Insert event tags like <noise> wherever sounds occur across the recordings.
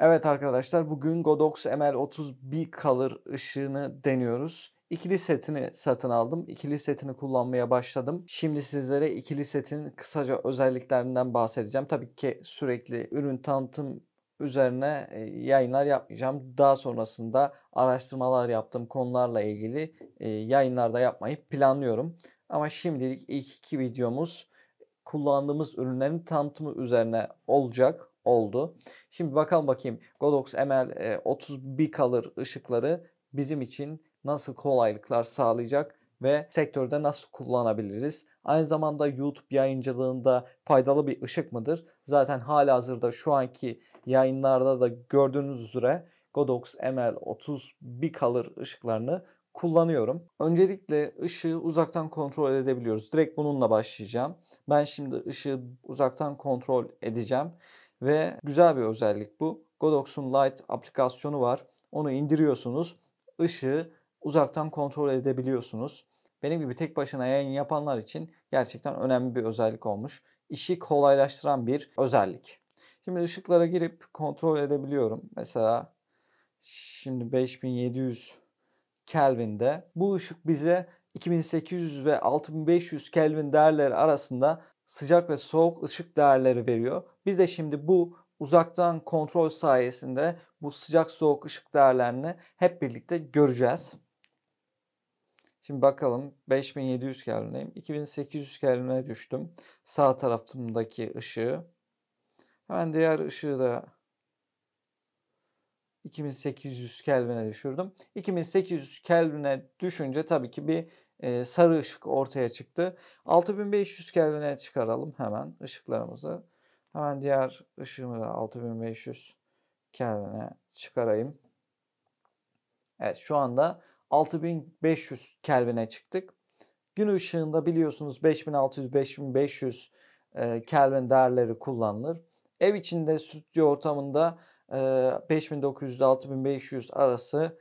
Evet arkadaşlar bugün Godox ML31 kalır ışığını deniyoruz. İkili setini satın aldım. İkili setini kullanmaya başladım. Şimdi sizlere ikili setin kısaca özelliklerinden bahsedeceğim. Tabii ki sürekli ürün tanıtım üzerine e, yayınlar yapmayacağım. Daha sonrasında araştırmalar yaptığım konularla ilgili e, yayınlarda yapmayı planlıyorum. Ama şimdilik ilk iki videomuz kullandığımız ürünlerin tanıtımı üzerine olacak oldu. Şimdi bakalım bakayım Godox ML 31 e, kalır ışıkları bizim için nasıl kolaylıklar sağlayacak ve sektörde nasıl kullanabiliriz? Aynı zamanda YouTube yayıncılığında faydalı bir ışık mıdır? Zaten hala hazırda şu anki yayınlarda da gördüğünüz üzere Godox ml 31 kalır ışıklarını kullanıyorum. Öncelikle ışığı uzaktan kontrol edebiliyoruz. Direkt bununla başlayacağım. Ben şimdi ışığı uzaktan kontrol edeceğim. Ve güzel bir özellik bu. Godox'un Light aplikasyonu var. Onu indiriyorsunuz. Işığı uzaktan kontrol edebiliyorsunuz. Benim gibi tek başına yayın yapanlar için gerçekten önemli bir özellik olmuş. İşi kolaylaştıran bir özellik. Şimdi ışıklara girip kontrol edebiliyorum. Mesela şimdi 5700 Kelvin'de bu ışık bize 2800 ve 6500 Kelvin değerleri arasında sıcak ve soğuk ışık değerleri veriyor. Biz de şimdi bu uzaktan kontrol sayesinde bu sıcak soğuk ışık değerlerini hep birlikte göreceğiz. Şimdi bakalım 5700 Kelvin'deyim. 2800 Kelvin'e düştüm. Sağ tarafımdaki ışığı. Hemen diğer ışığı da 2800 Kelvin'e düşürdüm. 2800 Kelvin'e düşünce tabii ki bir e, sarı ışık ortaya çıktı. 6500 Kelvin'e çıkaralım hemen ışıklarımızı. Hemen diğer ışığımı da 6500 Kelvin'e çıkarayım. Evet şu anda 6500 Kelvin'e çıktık. Gün ışığında biliyorsunuz 5600-5500 e, Kelvin değerleri kullanılır. Ev içinde stüdyo ortamında 5900 6500 arası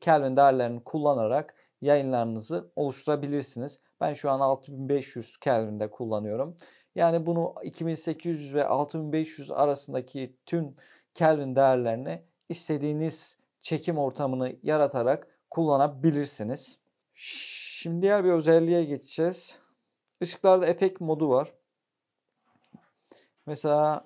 Kelvin değerlerini kullanarak yayınlarınızı oluşturabilirsiniz. Ben şu an 6500 Kelvin'de kullanıyorum. Yani bunu 2800 ve 6500 arasındaki tüm Kelvin değerlerini istediğiniz çekim ortamını yaratarak kullanabilirsiniz. Şimdi diğer bir özelliğe geçeceğiz. Işıklarda epek modu var. Mesela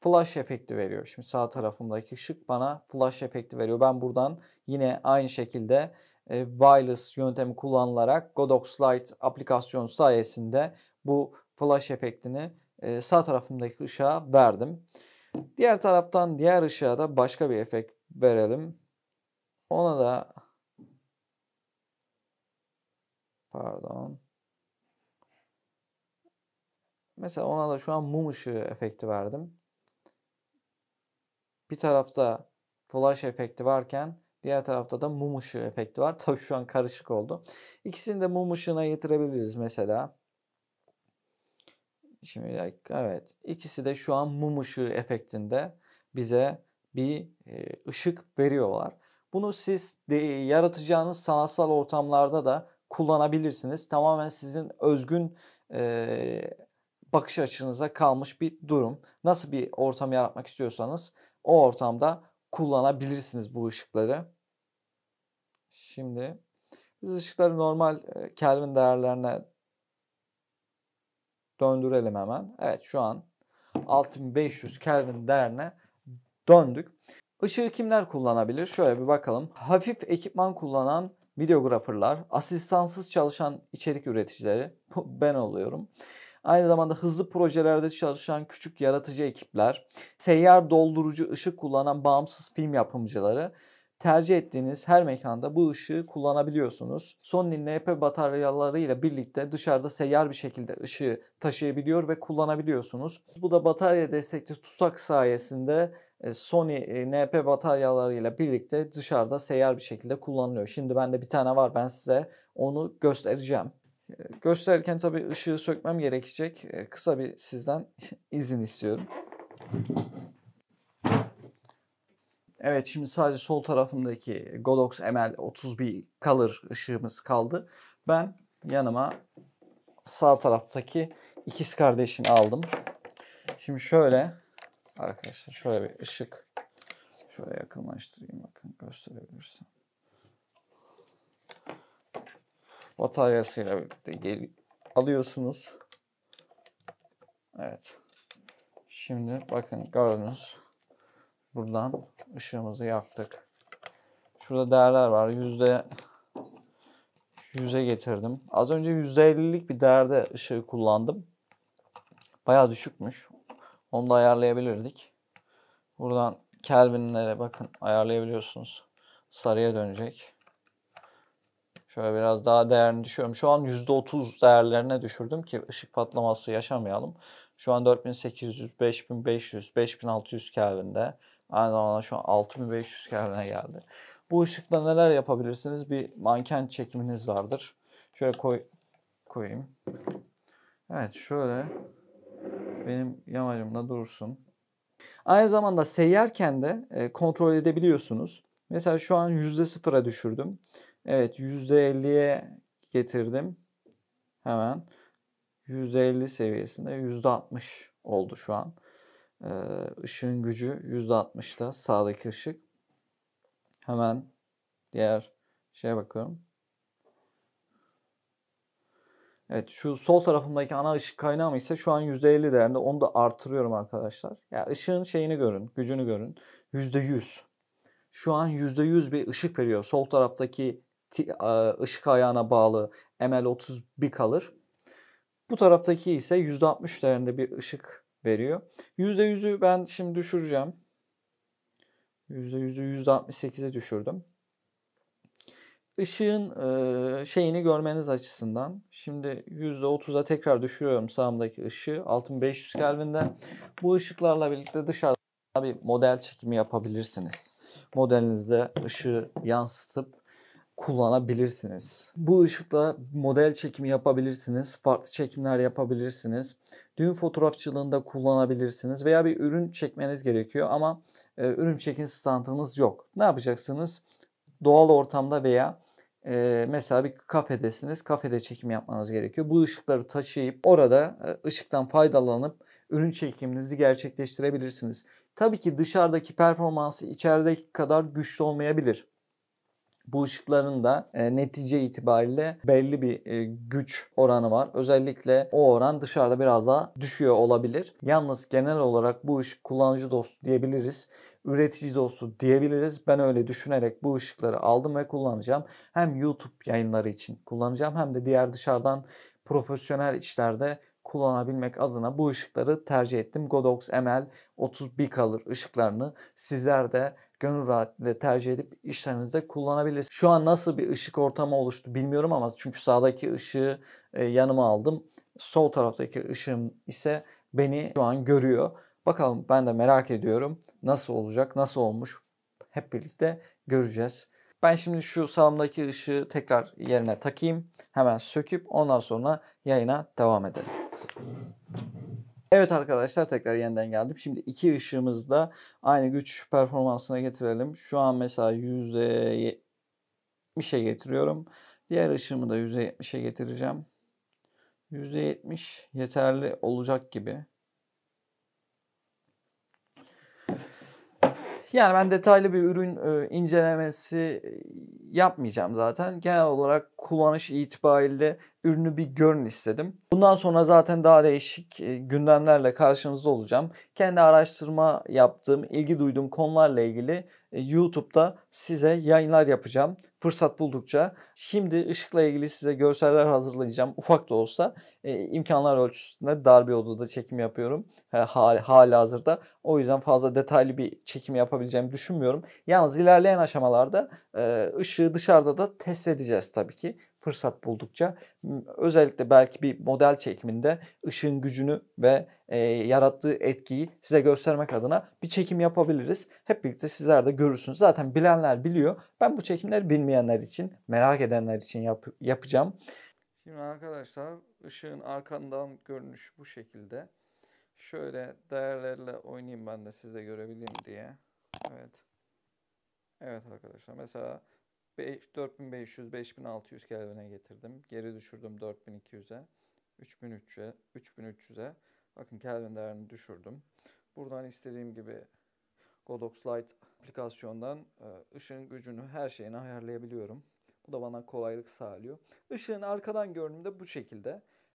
flash efekti veriyor. Şimdi sağ tarafımdaki ışık bana flash efekti veriyor. Ben buradan yine aynı şekilde e, wireless yöntemi kullanılarak Godox Light aplikasyonu sayesinde bu flash efektini e, sağ tarafımdaki ışığa verdim. Diğer taraftan diğer ışığa da başka bir efekt verelim. Ona da pardon. Mesela ona da şu an mum ışığı efekti verdim bir tarafta flash efekti varken diğer tarafta da mum ışığı efekti var. <laughs> Tabii şu an karışık oldu. İkisini de mum ışığına getirebiliriz mesela. Şimdi bir dakika. Evet. İkisi de şu an mum ışığı efektinde bize bir e, ışık veriyorlar. Bunu siz de, yaratacağınız sanatsal ortamlarda da kullanabilirsiniz. Tamamen sizin özgün e, bakış açınıza kalmış bir durum. Nasıl bir ortam yaratmak istiyorsanız o ortamda kullanabilirsiniz bu ışıkları. Şimdi biz ışıkları normal e, Kelvin değerlerine döndürelim hemen. Evet şu an 6500 Kelvin değerine döndük. Işığı kimler kullanabilir? Şöyle bir bakalım. Hafif ekipman kullanan videograferlar, asistansız çalışan içerik üreticileri ben oluyorum. Aynı zamanda hızlı projelerde çalışan küçük yaratıcı ekipler, seyyar doldurucu ışık kullanan bağımsız film yapımcıları tercih ettiğiniz her mekanda bu ışığı kullanabiliyorsunuz. Sony NP bataryaları ile birlikte dışarıda seyyar bir şekilde ışığı taşıyabiliyor ve kullanabiliyorsunuz. Bu da batarya destekli tutsak sayesinde e, Sony e, NP bataryalarıyla birlikte dışarıda seyyar bir şekilde kullanılıyor. Şimdi bende bir tane var ben size onu göstereceğim. Gösterirken tabii ışığı sökmem gerekecek. Ee, kısa bir sizden <laughs> izin istiyorum. Evet şimdi sadece sol tarafımdaki Godox ML31 kalır ışığımız kaldı. Ben yanıma sağ taraftaki ikiz kardeşini aldım. Şimdi şöyle arkadaşlar şöyle bir ışık şöyle yakınlaştırayım bakın gösterebilirsem. bataryasıyla birlikte gel alıyorsunuz. Evet. Şimdi bakın gördünüz. Buradan ışığımızı yaktık. Şurada değerler var. Yüzde yüze getirdim. Az önce yüzde %50'lik bir değerde ışığı kullandım. Baya düşükmüş. Onu da ayarlayabilirdik. Buradan Kelvin'lere bakın ayarlayabiliyorsunuz. Sarıya dönecek. Şöyle biraz daha değerini düşüyorum. Şu an %30 değerlerine düşürdüm ki ışık patlaması yaşamayalım. Şu an 4800, 5500, 5600 Kelvin'de. Aynı zamanda şu an 6500 Kelvin'e geldi. Bu ışıkla neler yapabilirsiniz? Bir manken çekiminiz vardır. Şöyle koy koyayım. Evet şöyle benim yamacımda dursun. Aynı zamanda seyyerken de e, kontrol edebiliyorsunuz. Mesela şu an %0'a düşürdüm. Evet %50'ye getirdim. Hemen %50 seviyesinde %60 oldu şu an. Ee, ışığın gücü %60'da sağdaki ışık. Hemen diğer şeye bakıyorum. Evet şu sol tarafımdaki ana ışık kaynağı mı ise şu an %50 değerinde. Onu da artırıyorum arkadaşlar. Ya yani ışığın şeyini görün, gücünü görün. %100. Şu an %100 bir ışık veriyor. Sol taraftaki ışık ayağına bağlı ml 31 kalır. Bu taraftaki ise %60 değerinde bir ışık veriyor. %100'ü ben şimdi düşüreceğim. %100'ü %68'e düşürdüm. Işığın e, şeyini görmeniz açısından şimdi %30'a tekrar düşürüyorum sağımdaki ışığı 6500 Kelvin'de. Bu ışıklarla birlikte dışarıda bir model çekimi yapabilirsiniz. Modelinizde ışığı yansıtıp kullanabilirsiniz. Bu ışıkla model çekimi yapabilirsiniz, farklı çekimler yapabilirsiniz. Düğün fotoğrafçılığında kullanabilirsiniz veya bir ürün çekmeniz gerekiyor ama e, ürün çekim standınız yok. Ne yapacaksınız? Doğal ortamda veya e, mesela bir kafedesiniz, kafede çekim yapmanız gerekiyor. Bu ışıkları taşıyıp orada e, ışıktan faydalanıp ürün çekiminizi gerçekleştirebilirsiniz. Tabii ki dışarıdaki performansı içerideki kadar güçlü olmayabilir. Bu ışıkların da e, netice itibariyle belli bir e, güç oranı var. Özellikle o oran dışarıda biraz daha düşüyor olabilir. Yalnız genel olarak bu ışık kullanıcı dostu diyebiliriz üretici dostu diyebiliriz. Ben öyle düşünerek bu ışıkları aldım ve kullanacağım. Hem YouTube yayınları için kullanacağım hem de diğer dışarıdan profesyonel işlerde kullanabilmek adına bu ışıkları tercih ettim. Godox ML 31 b color ışıklarını sizler de gönül rahatlığıyla tercih edip işlerinizde kullanabilirsiniz. Şu an nasıl bir ışık ortamı oluştu bilmiyorum ama çünkü sağdaki ışığı e, yanıma aldım. Sol taraftaki ışığım ise beni şu an görüyor. Bakalım ben de merak ediyorum nasıl olacak, nasıl olmuş hep birlikte göreceğiz. Ben şimdi şu sağımdaki ışığı tekrar yerine takayım. Hemen söküp ondan sonra yayına devam edelim. Evet arkadaşlar tekrar yeniden geldim. Şimdi iki ışığımızda aynı güç performansına getirelim. Şu an mesela %70'e getiriyorum. Diğer ışığımı da %70'e getireceğim. %70 yeterli olacak gibi. Yani ben detaylı bir ürün e, incelemesi e, yapmayacağım zaten. Genel olarak kullanış itibariyle ürünü bir görün istedim. Bundan sonra zaten daha değişik e, gündemlerle karşınızda olacağım. Kendi araştırma yaptığım, ilgi duyduğum konularla ilgili e, YouTube'da size yayınlar yapacağım. Fırsat buldukça. Şimdi ışıkla ilgili size görseller hazırlayacağım. Ufak da olsa e, imkanlar ölçüsünde dar bir odada çekim yapıyorum. Hali hazırda. O yüzden fazla detaylı bir çekim yapabileceğimi düşünmüyorum. Yalnız ilerleyen aşamalarda ışığı dışarıda da test edeceğiz tabii ki fırsat buldukça özellikle belki bir model çekiminde ışığın gücünü ve e, yarattığı etkiyi size göstermek adına bir çekim yapabiliriz. Hep birlikte sizler de görürsünüz. Zaten bilenler biliyor. Ben bu çekimleri bilmeyenler için, merak edenler için yap yapacağım. Şimdi arkadaşlar ışığın arkandan görünüş bu şekilde. Şöyle değerlerle oynayayım ben de size görebileyim diye. Evet. Evet arkadaşlar mesela 4500-5600 Kelvin'e getirdim. Geri düşürdüm 4200'e. 3300'e 3300'e bakın Kelvin değerini düşürdüm. Buradan istediğim gibi Godox Light aplikasyondan e, ışığın gücünü her şeyini ayarlayabiliyorum. Bu da bana kolaylık sağlıyor. Işığın arkadan görünümü de bu şekilde.